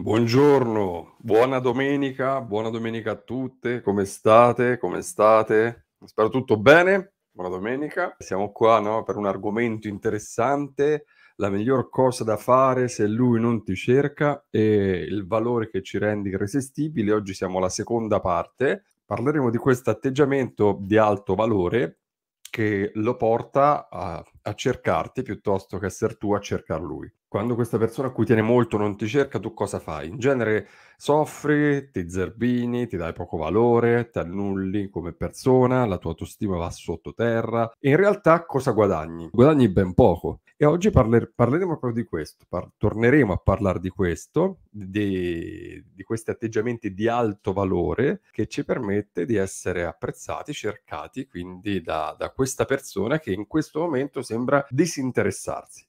Buongiorno, buona domenica, buona domenica a tutte, come state? Come state? Spero tutto bene, buona domenica. Siamo qua no, per un argomento interessante, la miglior cosa da fare se lui non ti cerca e il valore che ci rende irresistibili. Oggi siamo alla seconda parte, parleremo di questo atteggiamento di alto valore che lo porta a, a cercarti piuttosto che essere tu a cercare lui. Quando questa persona a cui tiene molto non ti cerca, tu cosa fai? In genere soffri, ti zerbini, ti dai poco valore, ti annulli come persona, la tua autostima va sottoterra. in realtà cosa guadagni? Guadagni ben poco. E oggi parler- parleremo proprio di questo, par- torneremo a parlare di questo, di-, di questi atteggiamenti di alto valore che ci permette di essere apprezzati, cercati quindi da, da questa persona che in questo momento sembra disinteressarsi.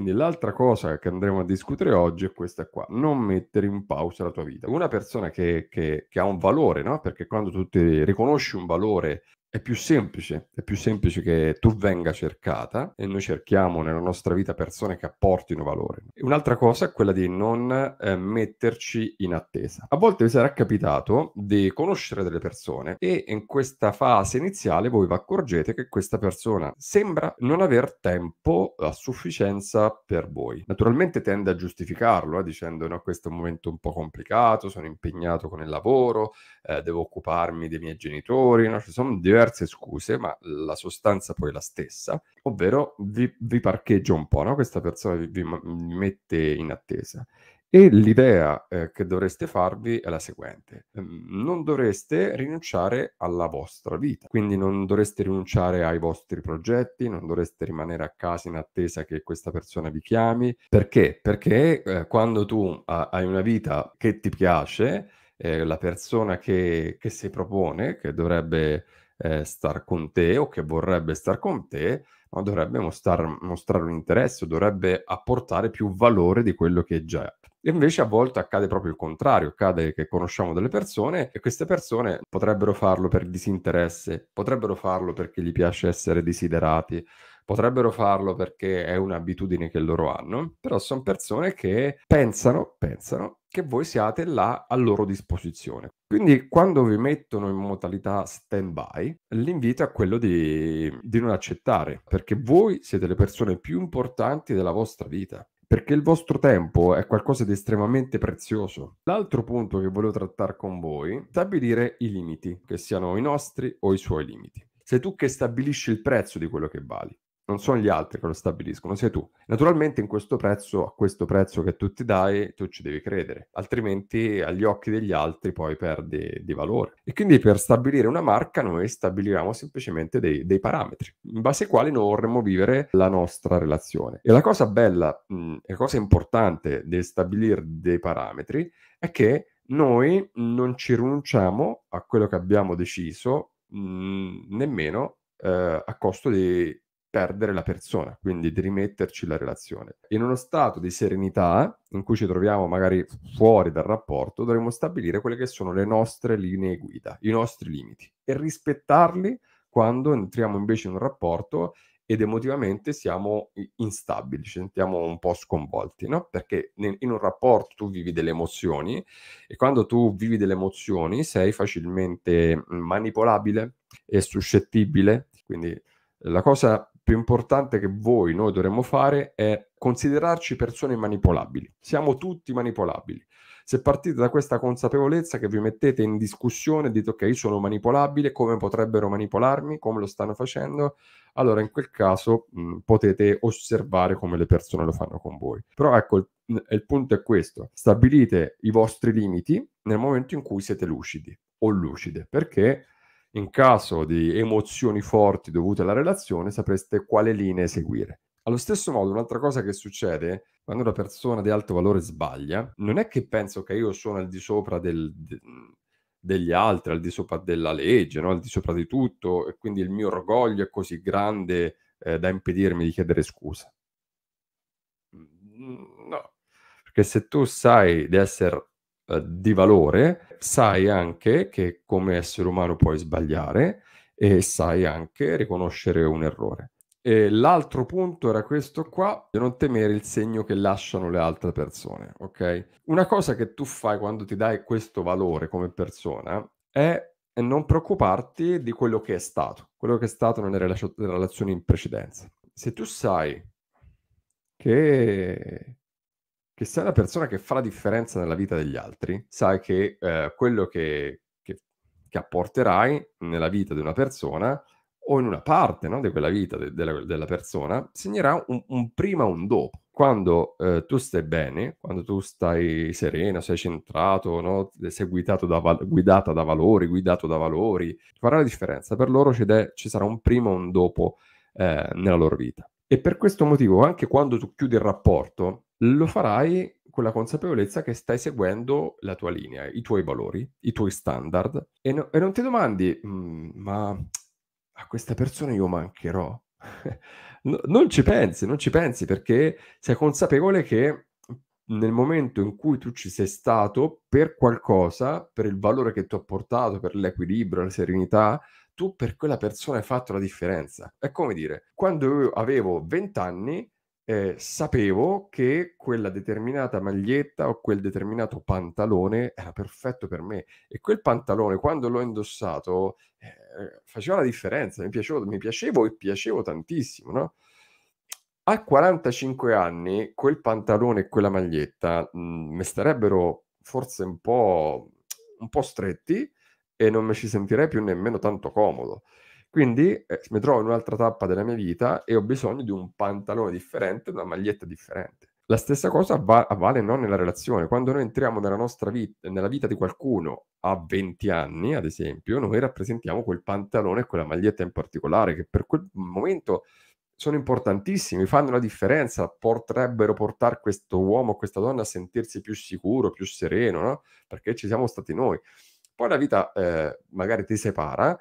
Quindi l'altra cosa che andremo a discutere oggi è questa qua, non mettere in pausa la tua vita. Una persona che, che, che ha un valore, no? perché quando tu riconosci un valore è più semplice, è più semplice che tu venga cercata e noi cerchiamo nella nostra vita persone che apportino valore. Un'altra cosa è quella di non eh, metterci in attesa. A volte vi sarà capitato di conoscere delle persone e in questa fase iniziale voi vi accorgete che questa persona sembra non aver tempo a sufficienza per voi. Naturalmente tende a giustificarlo eh, dicendo no, questo è un momento un po' complicato, sono impegnato con il lavoro, eh, devo occuparmi dei miei genitori, no? ci sono diversi diverse scuse, ma la sostanza poi è la stessa, ovvero vi, vi parcheggio un po', no? questa persona vi, vi, mette in attesa. E l'idea eh, che dovreste farvi è la seguente, ehm, non dovreste rinunciare alla vostra vita, quindi non dovreste rinunciare ai vostri progetti, non dovreste rimanere a casa in attesa che questa persona vi chiami, perché? Perché eh, quando tu ah, hai una vita che ti piace, eh, la persona che, che, si propone, che dovrebbe eh, star con te o che vorrebbe star con te, ma dovrebbe mostrar, mostrare un interesse, dovrebbe apportare più valore di quello che già è. E invece a volte accade proprio il contrario, accade che conosciamo delle persone e queste persone potrebbero farlo per disinteresse, potrebbero farlo perché gli piace essere desiderati, Potrebbero farlo perché è un'abitudine che loro hanno, però sono persone che pensano, pensano che voi siate là a loro disposizione. Quindi quando vi mettono in modalità stand-by, l'invito è quello di, di non accettare, perché voi siete le persone più importanti della vostra vita perché il vostro tempo è qualcosa di estremamente prezioso. L'altro punto che volevo trattare con voi, è stabilire i limiti, che siano i nostri o i suoi limiti. Sei tu che stabilisci il prezzo di quello che vali non sono gli altri che lo stabiliscono, sei tu. Naturalmente in questo prezzo, a questo prezzo che tu ti dai, tu ci devi credere, altrimenti agli occhi degli altri poi perdi di valore. E quindi per stabilire una marca noi stabiliamo semplicemente dei, dei parametri in base ai quali noi vorremmo vivere la nostra relazione. E la cosa bella, mh, mm, la cosa importante del stabilire dei parametri è che noi non ci rinunciamo a quello che abbiamo deciso mh, mm, nemmeno eh, a costo di perdere la persona, quindi di rimetterci la relazione. In uno stato di serenità, in cui ci troviamo magari fuori dal rapporto, dovremmo stabilire quelle che sono le nostre linee guida, i nostri limiti e rispettarli quando entriamo invece in un rapporto ed emotivamente siamo instabili, ci sentiamo un po' sconvolti, no? Perché in un rapporto tu vivi delle emozioni e quando tu vivi delle emozioni sei facilmente mm, manipolabile e suscettibile. Quindi la cosa più importante che voi, noi dovremmo fare è considerarci persone manipolabili. Siamo tutti manipolabili. Se partite da questa consapevolezza che vi mettete in discussione, dite ok, io sono manipolabile, come potrebbero manipolarmi, come lo stanno facendo, allora in quel caso mh, mm, potete osservare come le persone lo fanno con voi. Però ecco, il, mm, il punto è questo, stabilite i vostri limiti nel momento in cui siete lucidi o lucide, perché in caso di emozioni forti dovute alla relazione, sapreste quale linea seguire. Allo stesso modo, un'altra cosa che succede quando una persona di alto valore sbaglia, non è che penso che io sono al di sopra del, de, degli altri, al di sopra della legge, no? al di sopra di tutto, e quindi il mio orgoglio è così grande eh, da impedirmi di chiedere scusa. Mm, no, perché se tu sai di essere eh, di valore, sai anche che come essere umano puoi sbagliare e sai anche riconoscere un errore. E l'altro punto era questo qua, di non temere il segno che lasciano le altre persone, ok? Una cosa che tu fai quando ti dai questo valore come persona è non preoccuparti di quello che è stato, quello che è stato nelle relazioni in precedenza. Se tu sai che che sei una persona che fa la differenza nella vita degli altri, sai che eh, quello che, che, che, apporterai nella vita di una persona o in una parte no, di quella vita de, de, della persona segnerà un, un prima o un dopo. Quando eh, tu stai bene, quando tu stai sereno, sei centrato, no, sei guidato da, val- guidata da valori, guidato da valori, farà la differenza. Per loro ci, de- ci sarà un prima o un dopo eh, nella loro vita. E per questo motivo, anche quando tu chiudi il rapporto, lo farai con la consapevolezza che stai seguendo la tua linea, i tuoi valori, i tuoi standard e, no, e non ti domandi mm, ma a questa persona io mancherò. no, non ci pensi, non ci pensi perché sei consapevole che nel momento in cui tu ci sei stato per qualcosa, per il valore che ti ha portato, per l'equilibrio, la serenità, tu per quella persona hai fatto la differenza. È come dire, quando io avevo 20 anni eh, sapevo che quella determinata maglietta o quel determinato pantalone era perfetto per me e quel pantalone quando l'ho indossato eh, faceva la differenza, mi piacevo, mi piacevo e piacevo tantissimo, no? A 45 anni quel pantalone e quella maglietta mm, mi starebbero forse un po', un po' stretti e non mi ci sentirei più nemmeno tanto comodo. Quindi eh, mi trovo in un'altra tappa della mia vita e ho bisogno di un pantalone differente, una maglietta differente. La stessa cosa va- vale non nella relazione. Quando noi entriamo nella nostra vita, nella vita di qualcuno a 20 anni, ad esempio, noi rappresentiamo quel pantalone e quella maglietta in particolare che per quel momento sono importantissimi, fanno la differenza, potrebbero portare questo uomo, questa donna a sentirsi più sicuro, più sereno, no? Perché ci siamo stati noi. Poi la vita eh, magari ti separa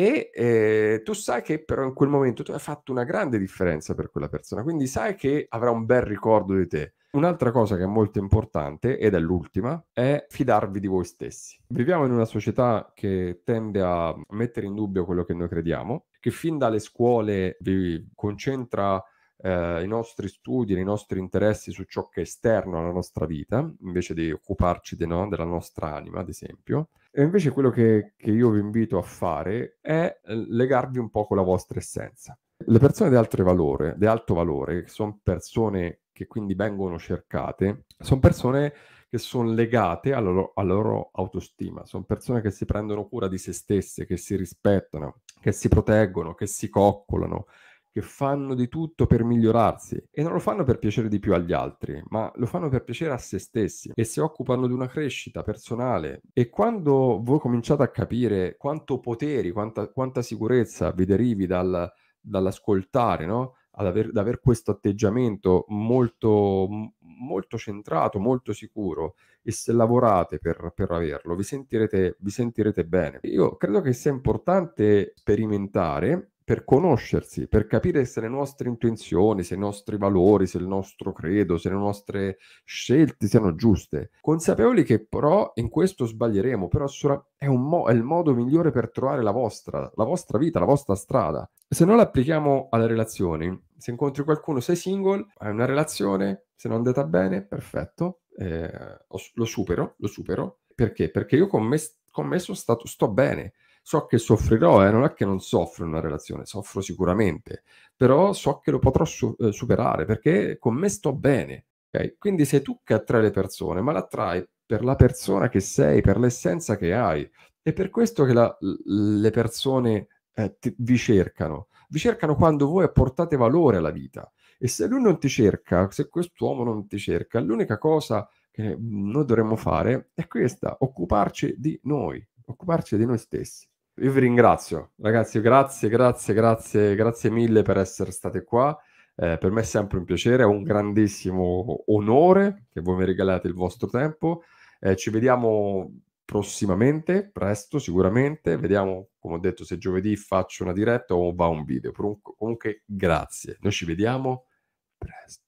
e eh, tu sai che però in quel momento tu hai fatto una grande differenza per quella persona, quindi sai che avrà un bel ricordo di te. Un'altra cosa che è molto importante, ed è l'ultima, è fidarvi di voi stessi. Viviamo in una società che tende a mettere in dubbio quello che noi crediamo, che fin dalle scuole vi concentra eh, i nostri studi, i nostri interessi su ciò che è esterno alla nostra vita, invece di occuparci de, no, della nostra anima, ad esempio. E invece quello che, che io vi invito a fare è ehm, legarvi un po' con la vostra essenza. Le persone di alto valore, di alto valore che sono persone che quindi vengono cercate, sono persone che sono legate alla loro, alla loro autostima, sono persone che si prendono cura di se stesse, che si rispettano, che si proteggono, che si coccolano, che fanno di tutto per migliorarsi e non lo fanno per piacere di più agli altri, ma lo fanno per piacere a se stessi e si occupano di una crescita personale. E quando voi cominciate a capire quanto poteri, quanta, quanta sicurezza vi derivi dal, dall'ascoltare, no? Ad aver, ad aver questo atteggiamento molto, molto centrato, molto sicuro e se lavorate per, per averlo vi sentirete, vi sentirete bene. Io credo che sia importante sperimentare per conoscersi, per capire se le nostre intenzioni, se i nostri valori, se il nostro credo, se le nostre scelte siano giuste. Consapevoli che però in questo sbaglieremo, però è, mo- è il modo migliore per trovare la vostra, la vostra vita, la vostra strada. Se non la applichiamo alle relazioni, se incontri qualcuno, sei single, hai una relazione, se non è andata bene, perfetto, eh, lo supero, lo supero. Perché? Perché io con me, con me stato, sto bene so che soffrirò, eh, non è che non soffro in una relazione, soffro sicuramente, però so che lo potrò su- eh, superare perché con me sto bene. Okay? Quindi sei tu che attrae le persone, ma l'attrai per la persona che sei, per l'essenza che hai. È per questo che la, le persone eh, ti, vi cercano. Vi cercano quando voi apportate valore alla vita. E se lui non ti cerca, se quest'uomo non ti cerca, l'unica cosa che noi dovremmo fare è questa, occuparci di noi, occuparci di noi stessi. Io vi ringrazio, ragazzi, grazie, grazie, grazie, grazie mille per essere state qua. Eh, per me è sempre un piacere, è un grandissimo onore che voi mi regalate il vostro tempo. Eh, ci vediamo prossimamente, presto sicuramente. Vediamo, come ho detto, se giovedì faccio una diretta o va un video. Comunque, grazie. Noi ci vediamo presto.